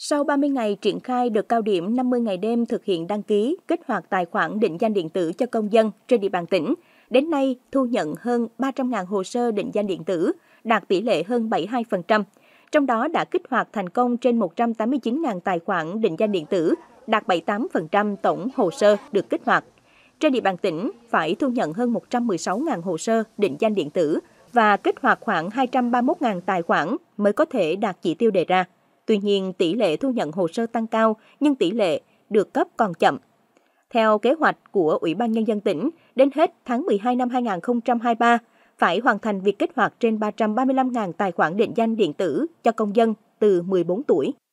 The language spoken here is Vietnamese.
Sau 30 ngày triển khai được cao điểm 50 ngày đêm thực hiện đăng ký, kích hoạt tài khoản định danh điện tử cho công dân trên địa bàn tỉnh, đến nay thu nhận hơn 300.000 hồ sơ định danh điện tử, đạt tỷ lệ hơn 72%. Trong đó đã kích hoạt thành công trên 189.000 tài khoản định danh điện tử, đạt 78% tổng hồ sơ được kích hoạt. Trên địa bàn tỉnh phải thu nhận hơn 116.000 hồ sơ định danh điện tử và kích hoạt khoảng 231.000 tài khoản mới có thể đạt chỉ tiêu đề ra. Tuy nhiên, tỷ lệ thu nhận hồ sơ tăng cao, nhưng tỷ lệ được cấp còn chậm. Theo kế hoạch của Ủy ban Nhân dân tỉnh, đến hết tháng 12 năm 2023, phải hoàn thành việc kích hoạt trên 335.000 tài khoản định danh điện tử cho công dân từ 14 tuổi.